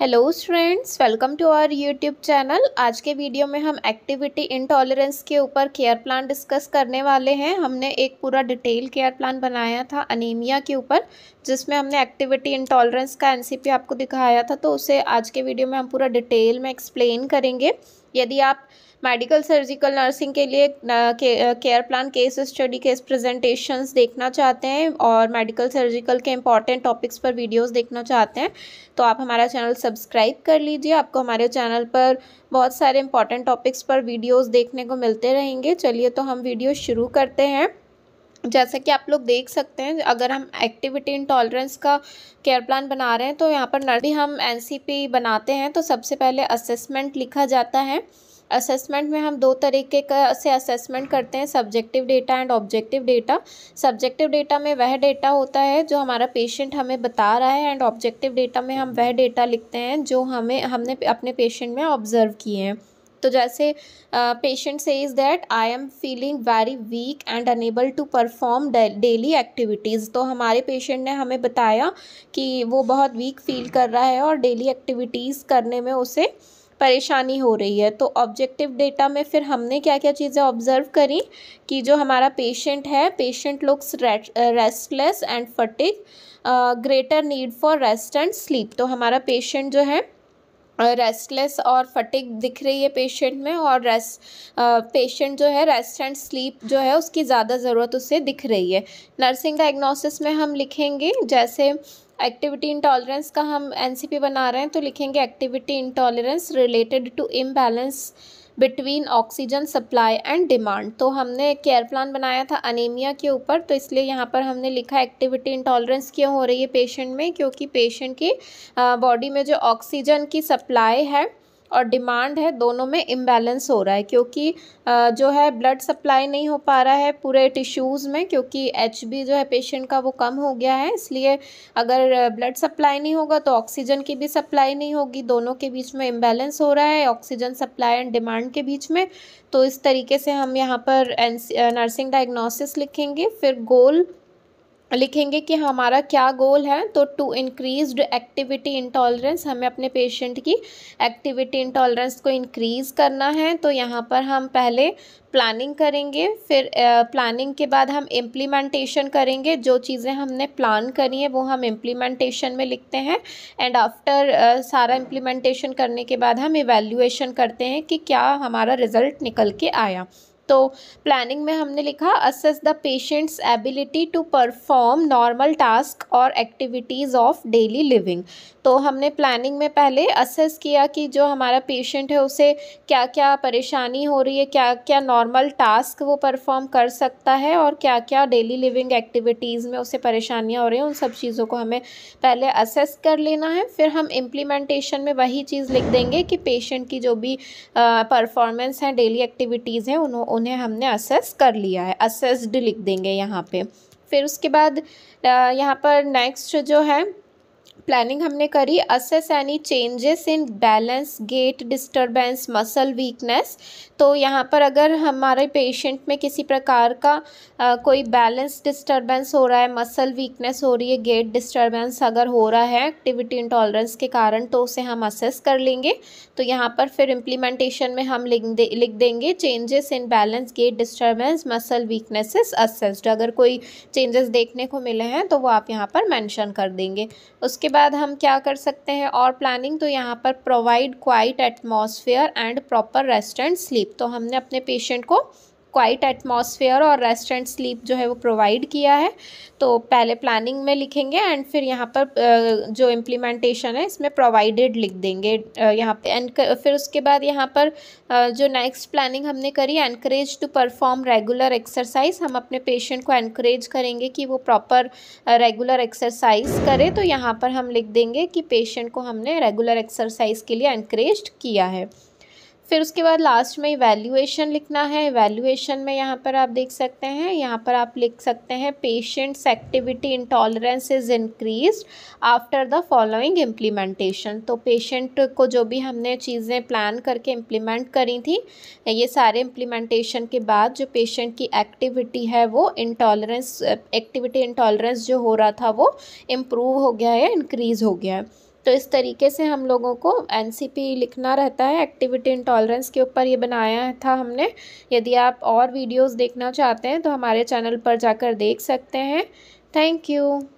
hello students welcome to our YouTube channel आज के video में हम एक्टिविटी इनटॉलरेंस के ऊपर केयर प्लान डिस्कस करने वाले हैं हमने एक पूरा डिटेल केयर प्लान बनाया था अनीमिया के ऊपर जिसमें हमने एक्टिविटी इनटॉलरेंस का एनसीपी आपको दिखाया था तो उसे आज के वीडियो में हम पूरा डिटेल में एक्सप्लेन करेंगे यदि आप मेडिकल सर्जिकल नर्सिंग के लिए care plan case study case presentations देखना चाहते हैं और मेडिकल सर्जिकल के इंपॉर्टेंट टॉपिक्स पर वीडियोस देखना चाहते हैं तो आप हमारा चैनल सब्सक्राइब कर लीजिए आपको हमारे चैनल पर बहुत सारे इंपॉर्टेंट टॉपिक्स पर वीडियोस देखने को मिलते रहेंगे चलिए तो हम वीडियो शुरू करते हैं जैसा कि आप लोग देख सकते हैं अगर हम एक्टिविटी इन टॉलरेंस का केयर प्लान बना रहे हैं तो यहाँ पर नर्सरी हम एनसीपी बनाते हैं तो सबसे पहले असेसमेंट लिखा जाता है असेसमेंट में हम दो तरीके का से असेसमेंट करते हैं subjective data and objective data subjective data में वह डेटा होता है जो हमारा पेशेंट हमें बता रहा है एंड ऑब्जेक्टिव डेटा में हम वह डेटा लिखते हैं जो हमें हमने अपने पेशेंट में ऑब्जर्व किए हैं तो जैसे पेशेंट से is that I am feeling very weak and unable to perform daily activities तो हमारे पेशेंट ने हमें बताया कि वो बहुत वीक फील कर रहा है और डेली एक्टिविटीज़ करने में उसे परेशानी हो रही है तो ऑब्जेक्टिव डेटा में फिर हमने क्या क्या चीज़ें ऑब्ज़र्व करी कि जो हमारा पेशेंट है patient looks restless and fatigue greater need for rest and sleep तो हमारा पेशेंट जो है रेस्टलेस और फटिक दिख रही है पेशेंट में और रेस्ट पेशेंट जो है रेस्ट एंड स्लीप जो है उसकी ज़्यादा ज़रूरत उसे दिख रही है नर्सिंग डायग्नोसिस में हम लिखेंगे जैसे एक्टिविटी इंटॉलरेंस का हम एनसीपी बना रहे हैं तो लिखेंगे activity intolerance related to imbalance between oxygen supply and demand तो हमने एक केयर प्लान बनाया था अनिमिया के ऊपर तो इसलिए यहाँ पर हमने लिखा एक्टिविटी इंटॉलरेंस क्यों हो रही है पेशेंट में क्योंकि पेशेंट की बॉडी में जो ऑक्सीजन की सप्लाई है और डिमांड है दोनों में इम्बैलेंस हो रहा है क्योंकि जो है ब्लड सप्लाई नहीं हो पा रहा है पूरे टिश्यूज़ में क्योंकि एच जो है पेशेंट का वो कम हो गया है इसलिए अगर ब्लड सप्लाई नहीं होगा तो ऑक्सीजन की भी सप्लाई नहीं होगी दोनों के बीच में इम्बैलेंस हो रहा है ऑक्सीजन सप्लाई एंड डिमांड के बीच में तो इस तरीके से हम यहाँ पर नर्सिंग डायग्नोसिस लिखेंगे फिर गोल लिखेंगे कि हमारा क्या गोल है तो टू इंक्रीज्ड एक्टिविटी इंटॉलरेंस हमें अपने पेशेंट की एक्टिविटी इंटॉलरेंस को इंक्रीज़ करना है तो यहाँ पर हम पहले प्लानिंग करेंगे फिर प्लानिंग के बाद हम इम्प्लीमेंटेशन करेंगे जो चीज़ें हमने प्लान करी हैं वो हम इम्प्लीमेंटेशन में लिखते हैं एंड आफ्टर सारा इम्प्लीमेंटेशन करने के बाद हम इवेल्यूएशन करते हैं कि क्या हमारा रिज़ल्ट निकल के आया तो प्लानिंग में हमने लिखा assess the patient's ability to perform normal task और एक्टिविटीज़ ऑफ डेली लिविंग तो हमने प्लानिंग में पहले असेस किया कि जो हमारा पेशेंट है उसे क्या क्या परेशानी हो रही है क्या क्या नॉर्मल टास्क वो परफॉर्म कर सकता है और क्या क्या डेली लिविंग एक्टिविटीज़ में उसे परेशानियाँ हो रही हैं उन सब चीज़ों को हमें पहले असेस कर लेना है फिर हम इम्प्लीमेंटेशन में वही चीज़ लिख देंगे कि पेशेंट की जो भी परफॉर्मेंस हैं डेली एक्टिविटीज़ हैं उन्होंने उन्हें हमने असेस कर लिया है असेस्ड लिख देंगे यहाँ पे फिर उसके बाद यहाँ पर नेक्स्ट जो है प्लानिंग हमने करी assess any changes in balance gait disturbance muscle weakness तो यहाँ पर अगर हमारे पेशेंट में किसी प्रकार का आ, कोई बैलेंस डिस्टरबेंस हो रहा है मसल वीकनेस हो रही है गेट डिस्टरबेंस अगर हो रहा है एक्टिविटी इंटॉलरेंस के कारण तो उसे हम असेस कर लेंगे तो यहाँ पर फिर इम्प्लीमेंटेशन में हम लिख दे लिख देंगे changes in balance gait disturbance muscle weaknesses assessed अगर कोई चेंजेस देखने को मिले हैं तो वो आप यहाँ पर मैंशन कर देंगे उसके उसके बाद हम क्या कर सकते हैं और प्लानिंग तो यहाँ पर provide quiet atmosphere and proper rest and sleep तो हमने अपने पेशेंट को क्वाइट एटमॉस्फेयर और रेस्ट एंड स्लीप जो है वो प्रोवाइड किया है तो पहले प्लानिंग में लिखेंगे एंड फिर यहाँ पर जो इम्प्लीमेंटेशन है इसमें प्रोवाइडेड लिख देंगे यहाँ पे एंड फिर उसके बाद यहाँ पर जो नेक्स्ट प्लानिंग हमने करी encourage to perform regular exercise हम अपने पेशेंट को एनकरेज करेंगे कि वो प्रॉपर रेगुलर एक्सरसाइज करे तो यहाँ पर हम लिख देंगे कि पेशेंट को हमने रेगुलर एक्सरसाइज के लिए एनकरेज किया है फिर उसके बाद लास्ट में वैल्यूएशन लिखना है वैल्यूएशन में यहाँ पर आप देख सकते हैं यहाँ पर आप लिख सकते हैं patient's activity intolerance is increase after the following implementation तो पेशेंट को जो भी हमने चीज़ें प्लान करके इम्प्लीमेंट करी थी ये सारे इम्प्लीमेंटेशन के बाद जो पेशेंट की एक्टिविटी है वो इंटॉलरेंस एक्टिविटी इंटॉलरेंस जो हो रहा था वो इम्प्रूव हो गया है इंक्रीज़ हो गया है तो इस तरीके से हम लोगों को एन लिखना रहता है एक्टिविटी इंटॉलरेंस के ऊपर ये बनाया था हमने यदि आप और वीडियोस देखना चाहते हैं तो हमारे चैनल पर जाकर देख सकते हैं थैंक यू